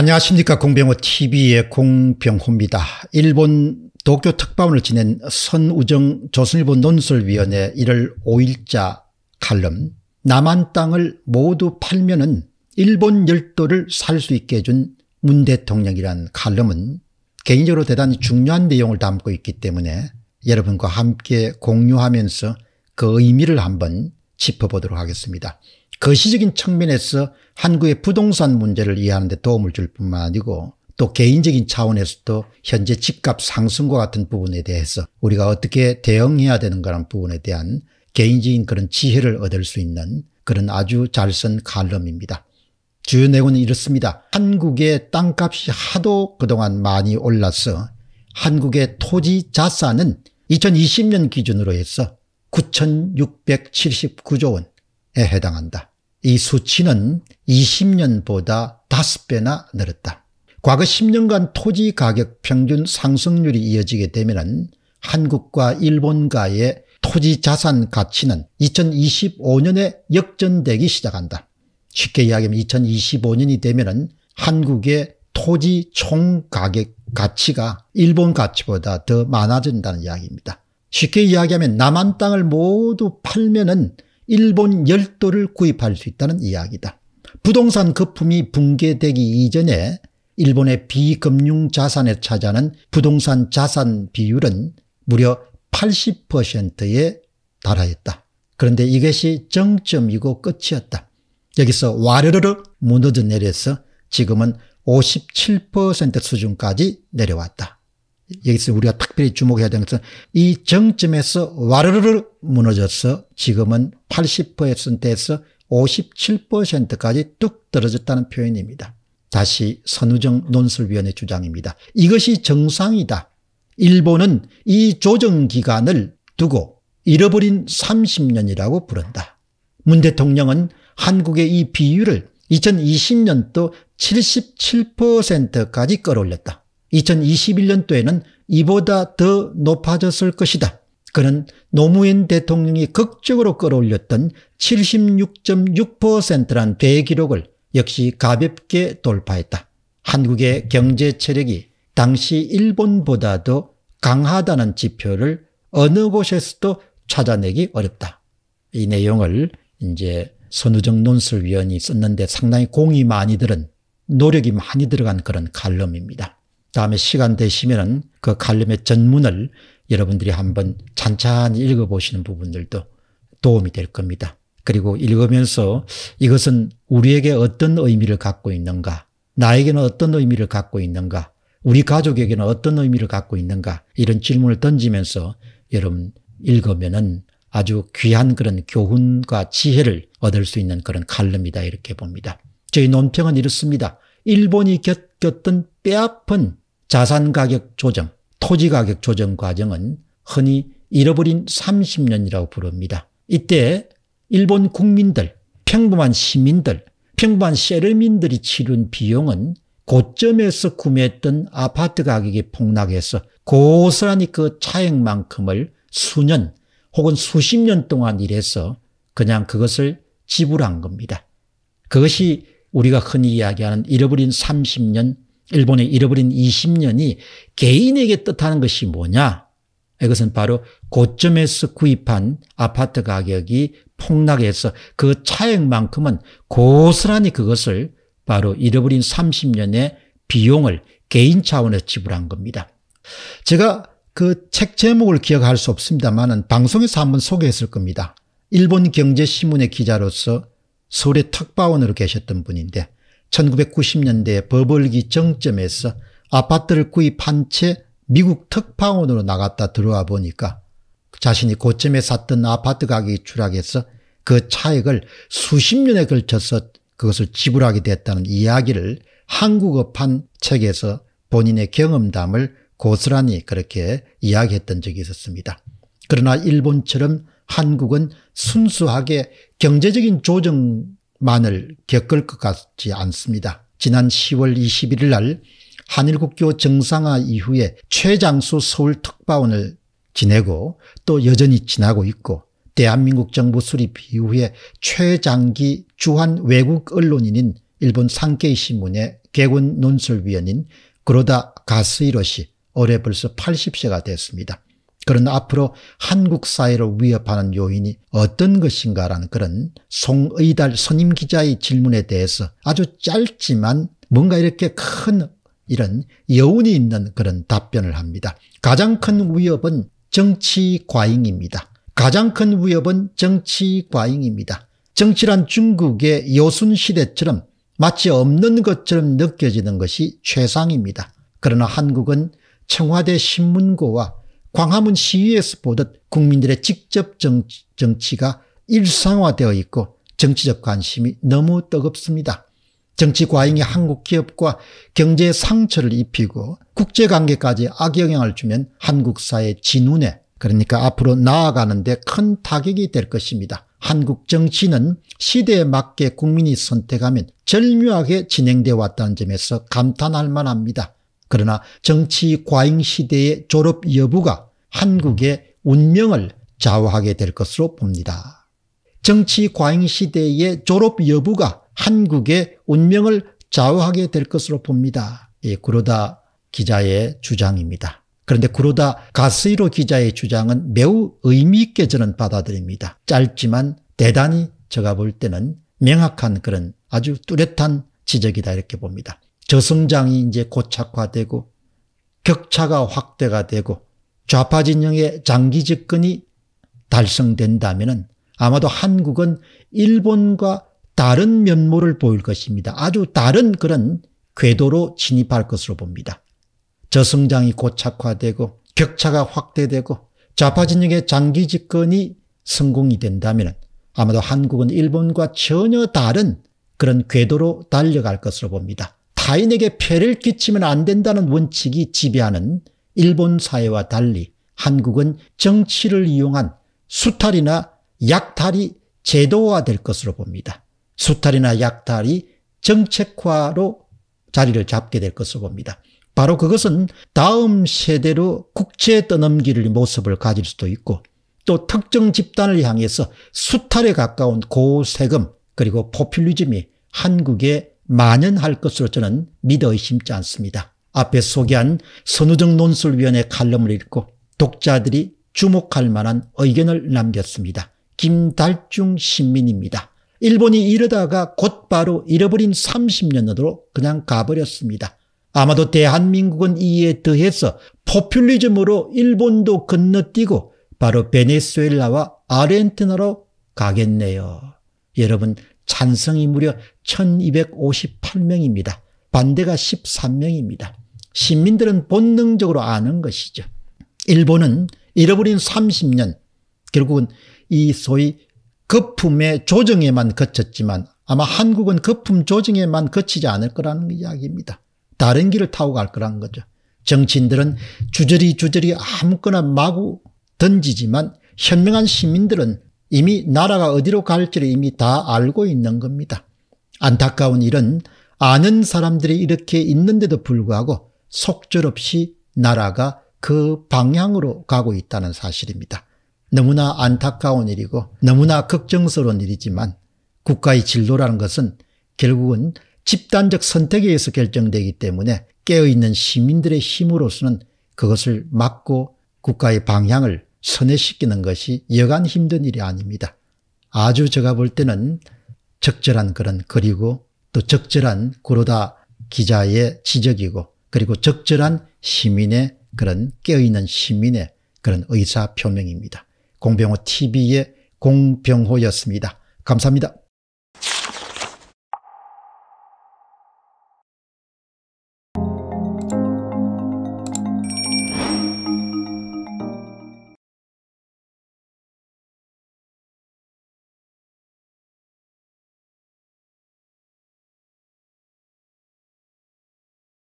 안녕하십니까 공병호TV의 공병호입니다. 일본 도쿄 특파원을 지낸 선우정 조선일보 논설위원회 1월 5일자 칼럼 남한 땅을 모두 팔면 은 일본 열도를 살 수 있게 해준 문 대통령이란 칼럼은 개인적으로 대단히 중요한 내용을 담고 있기 때문에 여러분과 함께 공유하면서 그 의미를 한번 짚어보도록 하겠습니다. 거시적인 측면에서 한국의 부동산 문제를 이해하는 데 도움을 줄 뿐만 아니고 또 개인적인 차원에서도 현재 집값 상승과 같은 부분에 대해서 우리가 어떻게 대응해야 되는가라는 부분에 대한 개인적인 그런 지혜를 얻을 수 있는 그런 아주 잘쓴 칼럼입니다. 주요 내용은 이렇습니다. 한국의 땅값이 하도 그동안 많이 올라서 한국의 토지 자산은 2020년 기준으로 해서 9,679조 원 해당한다. 이 수치는 20년보다 5배나 늘었다. 과거 10년간 토지 가격 평균 상승률이 이어지게 되면 한국과 일본과의 토지 자산 가치는 2025년에 역전되기 시작한다. 쉽게 이야기하면 2025년이 되면 한국의 토지 총 가격 가치가 일본 가치보다 더 많아진다는 이야기입니다. 쉽게 이야기하면 남한 땅을 모두 팔면은 일본 열도를 구입할 수 있다는 이야기다. 부동산 거품이 붕괴되기 이전에 일본의 비금융 자산에 차지하는 부동산 자산 비율은 무려 80%에 달하였다. 그런데 이것이 정점이고 끝이었다. 여기서 와르르르 무너져 내려서 지금은 57% 수준까지 내려왔다. 여기서 우리가 특별히 주목해야 되는 것은 이 정점에서 와르르 르 무너져서 지금은 80%에서 57%까지 뚝 떨어졌다는 표현입니다. 다시 선우정 논술위원회 주장입니다. 이것이 정상이다. 일본은 이 조정기간을 두고 잃어버린 30년이라고 부른다. 문 대통령은 한국의 이 비율을 2020년도 77%까지 끌어올렸다. 2021년도에는 이보다 더 높아졌을 것이다. 그는 노무현 대통령이 극적으로 끌어올렸던 76.6%란 대기록을 역시 가볍게 돌파했다. 한국의 경제 체력이 당시 일본보다도 강하다는 지표를 어느 곳에서도 찾아내기 어렵다. 이 내용을 이제 선우정 논술위원이 썼는데 상당히 공이 많이 들은 노력이 많이 들어간 그런 칼럼입니다. 다음에 시간 되시면은 그 칼럼의 전문을 여러분들이 한번 찬찬히 읽어보시는 부분들도 도움이 될 겁니다. 그리고 읽으면서 이것은 우리에게 어떤 의미를 갖고 있는가 나에게는 어떤 의미를 갖고 있는가 우리 가족에게는 어떤 의미를 갖고 있는가 이런 질문을 던지면서 여러분 읽으면은 아주 귀한 그런 교훈과 지혜를 얻을 수 있는 그런 칼럼이다 이렇게 봅니다. 저희 논평은 이렇습니다. 일본이 곁 꼈던 뼈아픈 자산 가격 조정, 토지 가격 조정 과정은 흔히 잃어버린 30년이라고 부릅니다. 이때 일본 국민들, 평범한 시민들, 평범한 세르민들이 치른 비용은 고점에서 구매했던 아파트 가격이 폭락해서 고스란히 그 차액만큼을 수년 혹은 수십 년 동안 일해서 그냥 그것을 지불한 겁니다. 그것이 우리가 흔히 이야기하는 잃어버린 30년, 일본의 잃어버린 20년이 개인에게 뜻하는 것이 뭐냐? 이것은 바로 고점에서 구입한 아파트 가격이 폭락해서 그 차액만큼은 고스란히 그것을 바로 잃어버린 30년의 비용을 개인 차원에서 지불한 겁니다. 제가 그 책 제목을 기억할 수 없습니다만 방송에서 한번 소개했을 겁니다. 일본 경제신문의 기자로서 서울의 탁바원으로 계셨던 분인데 1990년대 버벌기 정점에서 아파트를 구입한 채 미국 특파원으로 나갔다 들어와 보니까 그 자신이 고점에 샀던 아파트 가격이 추락해서 그 차액을 수십 년에 걸쳐서 그것을 지불하게 됐다는 이야기를 한국어판 책에서 본인의 경험담을 고스란히 그렇게 이야기했던 적이 있었습니다. 그러나 일본처럼 한국은 순수하게 경제적인 조정만을 겪을 것 같지 않습니다. 지난 10월 21일 날 한일국교 정상화 이후에 최장수 서울 특파원을 지내고 또 여전히 지나고 있고 대한민국 정부 수립 이후에 최장기 주한 외국 언론인인 일본 상케이 신문의 개군 논설위원인 그로다 가스히로 시 올해 벌써 80세가 됐습니다. 그런 앞으로 한국 사회를 위협하는 요인이 어떤 것인가라는 그런 송의달 선임 기자의 질문에 대해서 아주 짧지만 뭔가 이렇게 큰 이런 여운이 있는 그런 답변을 합니다. 가장 큰 위협은 정치 과잉입니다. 가장 큰 위협은 정치 과잉입니다. 정치란 중국의 요순시대처럼 마치 없는 것처럼 느껴지는 것이 최상입니다. 그러나 한국은 청와대 신문고와 광화문 시위에서 보듯 국민들의 직접 정치, 정치가 일상화되어 있고 정치적 관심이 너무 뜨겁습니다. 정치 과잉이 한국 기업과 경제에 상처를 입히고 국제관계까지 악영향을 주면 한국 사회 진운에 그러니까 앞으로 나아가는 데큰 타격이 될 것입니다. 한국 정치는 시대에 맞게 국민이 선택하면 절묘하게 진행되어 왔다는 점에서 감탄할 만합니다. 그러나 정치 과잉 시대의 졸업 여부가 한국의 운명을 좌우하게 될 것으로 봅니다. 정치 과잉 시대의 졸업 여부가 한국의 운명을 좌우하게 될 것으로 봅니다. 예, 구로다 기자의 주장입니다. 그런데 구로다 가스이로 기자의 주장은 매우 의미 있게 저는 받아들입니다. 짧지만 대단히 제가 볼 때는 명확한 그런 아주 뚜렷한 지적이다 이렇게 봅니다. 저성장이 이제 고착화되고 격차가 확대가 되고 좌파 진영의 장기 집권이 달성된다면 아마도 한국은 일본과 다른 면모를 보일 것입니다. 아주 다른 그런 궤도로 진입할 것으로 봅니다. 저성장이 고착화되고 격차가 확대되고 좌파 진영의 장기 집권이 성공이 된다면 아마도 한국은 일본과 전혀 다른 그런 궤도로 달려갈 것으로 봅니다. 타인에게 폐를 끼치면 안 된다는 원칙이 지배하는 일본 사회와 달리 한국은 정치를 이용한 수탈이나 약탈이 제도화될 것으로 봅니다. 수탈이나 약탈이 정책화로 자리를 잡게 될 것으로 봅니다. 바로 그것은 다음 세대로 국채 떠넘기를 모습을 가질 수도 있고 또 특정 집단을 향해서 수탈에 가까운 고세금 그리고 포퓰리즘이 한국에 만연할 것으로 저는 믿어 의심치 않습니다. 앞에 소개한 선우정 논술위원회 칼럼을 읽고 독자들이 주목할 만한 의견을 남겼습니다. 김달중 신민입니다. 일본이 이러다가 곧바로 잃어버린 30년으로 그냥 가버렸습니다. 아마도 대한민국은 이에 더해서 포퓰리즘으로 일본도 건너뛰고 바로 베네수엘라와 아르헨티나로 가겠네요. 여러분 찬성이 무려 1258명입니다. 반대가 13명입니다. 시민들은 본능적으로 아는 것이죠. 일본은 잃어버린 30년 결국은 이 소위 거품의 조정에만 거쳤지만 아마 한국은 거품 조정에만 거치지 않을 거라는 이야기입니다. 다른 길을 타고 갈 거라는 거죠. 정치인들은 주저리 주저리 아무거나 마구 던지지만 현명한 시민들은 이미 나라가 어디로 갈지를 이미 다 알고 있는 겁니다. 안타까운 일은 아는 사람들이 이렇게 있는데도 불구하고 속절없이 나라가 그 방향으로 가고 있다는 사실입니다. 너무나 안타까운 일이고 너무나 걱정스러운 일이지만 국가의 진로라는 것은 결국은 집단적 선택에 의해서 결정되기 때문에 깨어있는 시민들의 힘으로서는 그것을 막고 국가의 방향을 선회시키는 것이 여간 힘든 일이 아닙니다. 아주 제가 볼 때는 적절한 그런 그리고 또 적절한 구로다 기자의 지적이고 그리고 적절한 시민의 그런 깨어있는 시민의 그런 의사표명입니다. 공병호 TV의 공병호였습니다. 감사합니다.